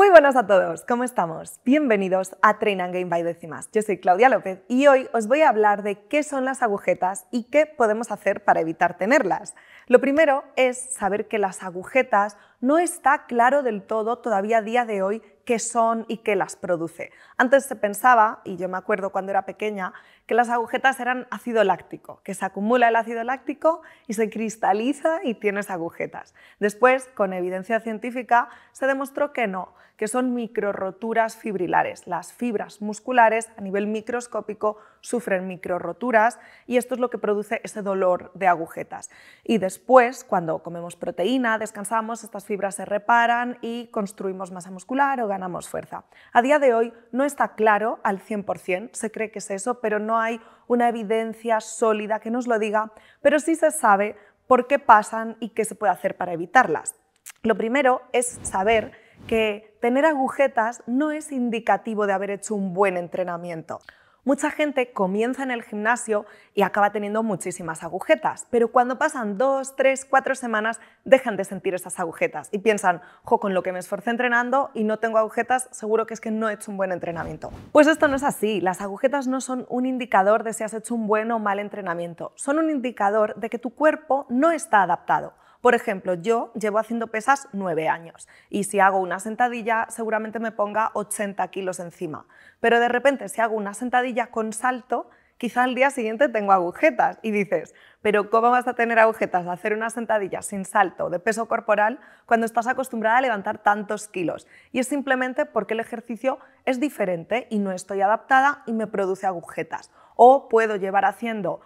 Muy buenas a todos, ¿cómo estamos? Bienvenidos a Train and Game by Decimas. Yo soy Claudia López y hoy os voy a hablar de qué son las agujetas y qué podemos hacer para evitar tenerlas. Lo primero es saber que las agujetas no está claro del todo todavía a día de hoy qué son y qué las produce. Antes se pensaba, y yo me acuerdo cuando era pequeña, que las agujetas eran ácido láctico, que se acumula el ácido láctico y se cristaliza y tienes agujetas. Después, con evidencia científica, se demostró que no, que son microroturas fibrilares. Las fibras musculares a nivel microscópico sufren microroturas y esto es lo que produce ese dolor de agujetas. Y después, cuando comemos proteína, descansamos, estas fibras se reparan y construimos masa muscular o ganamos fuerza. A día de hoy no está claro al 100%, se cree que es eso, pero no hay una evidencia sólida que nos lo diga, pero sí se sabe por qué pasan y qué se puede hacer para evitarlas. Lo primero es saber que tener agujetas no es indicativo de haber hecho un buen entrenamiento. Mucha gente comienza en el gimnasio y acaba teniendo muchísimas agujetas, pero cuando pasan dos, tres, cuatro semanas dejan de sentir esas agujetas y piensan, jo, con lo que me esforcé entrenando y no tengo agujetas, seguro que es que no he hecho un buen entrenamiento. Pues esto no es así, las agujetas no son un indicador de si has hecho un buen o mal entrenamiento, son un indicador de que tu cuerpo no está adaptado por ejemplo, yo llevo haciendo pesas nueve años y si hago una sentadilla seguramente me ponga 80 kilos encima. Pero de repente si hago una sentadilla con salto, quizá al día siguiente tengo agujetas y dices, pero ¿cómo vas a tener agujetas de hacer una sentadilla sin salto de peso corporal cuando estás acostumbrada a levantar tantos kilos? Y es simplemente porque el ejercicio es diferente y no estoy adaptada y me produce agujetas. O puedo llevar haciendo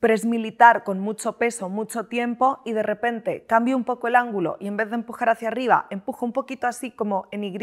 presmilitar con mucho peso, mucho tiempo y de repente cambio un poco el ángulo y en vez de empujar hacia arriba, empujo un poquito así como en Y,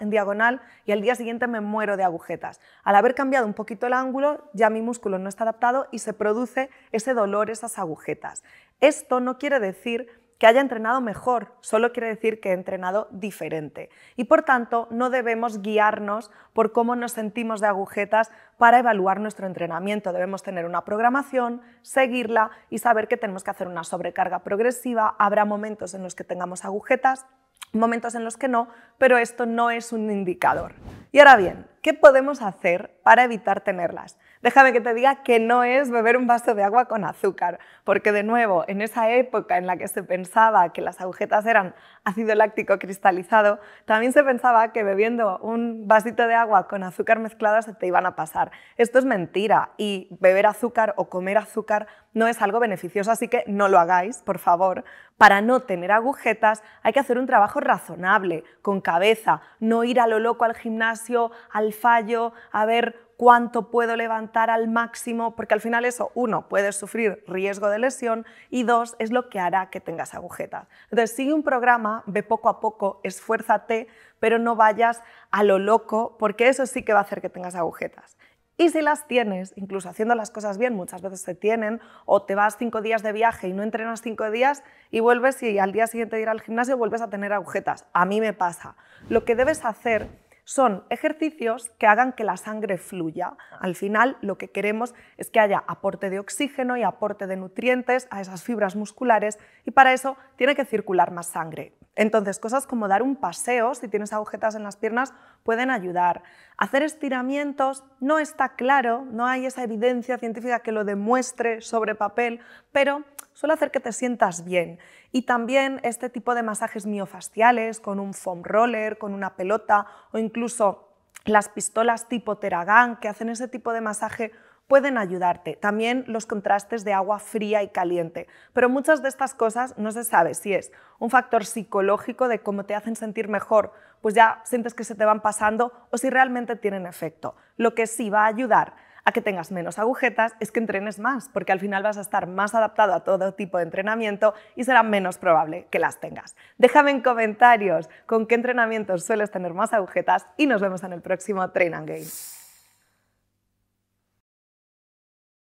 en diagonal y al día siguiente me muero de agujetas. Al haber cambiado un poquito el ángulo, ya mi músculo no está adaptado y se produce ese dolor, esas agujetas. Esto no quiere decir que haya entrenado mejor solo quiere decir que ha entrenado diferente. Y por tanto, no debemos guiarnos por cómo nos sentimos de agujetas para evaluar nuestro entrenamiento. Debemos tener una programación, seguirla y saber que tenemos que hacer una sobrecarga progresiva. Habrá momentos en los que tengamos agujetas, momentos en los que no, pero esto no es un indicador. Y ahora bien, ¿Qué podemos hacer para evitar tenerlas? Déjame que te diga que no es beber un vaso de agua con azúcar, porque de nuevo, en esa época en la que se pensaba que las agujetas eran ácido láctico cristalizado, también se pensaba que bebiendo un vasito de agua con azúcar mezclada se te iban a pasar. Esto es mentira y beber azúcar o comer azúcar no es algo beneficioso, así que no lo hagáis, por favor. Para no tener agujetas hay que hacer un trabajo razonable, con cabeza, no ir a lo loco al gimnasio, al fallo, a ver cuánto puedo levantar al máximo, porque al final eso, uno, puedes sufrir riesgo de lesión y dos, es lo que hará que tengas agujetas. Entonces, sigue un programa, ve poco a poco, esfuérzate, pero no vayas a lo loco, porque eso sí que va a hacer que tengas agujetas. Y si las tienes, incluso haciendo las cosas bien, muchas veces se tienen, o te vas cinco días de viaje y no entrenas cinco días y vuelves y al día siguiente de ir al gimnasio vuelves a tener agujetas. A mí me pasa. Lo que debes hacer son ejercicios que hagan que la sangre fluya. Ah. Al final lo que queremos es que haya aporte de oxígeno y aporte de nutrientes a esas fibras musculares y para eso tiene que circular más sangre. Entonces, cosas como dar un paseo, si tienes agujetas en las piernas, pueden ayudar. Hacer estiramientos no está claro, no hay esa evidencia científica que lo demuestre sobre papel, pero suele hacer que te sientas bien. Y también este tipo de masajes miofasciales con un foam roller, con una pelota o incluso las pistolas tipo Teragán que hacen ese tipo de masaje pueden ayudarte. También los contrastes de agua fría y caliente. Pero muchas de estas cosas no se sabe si es un factor psicológico de cómo te hacen sentir mejor, pues ya sientes que se te van pasando o si realmente tienen efecto. Lo que sí va a ayudar a que tengas menos agujetas es que entrenes más, porque al final vas a estar más adaptado a todo tipo de entrenamiento y será menos probable que las tengas. Déjame en comentarios con qué entrenamientos sueles tener más agujetas y nos vemos en el próximo Train and Game.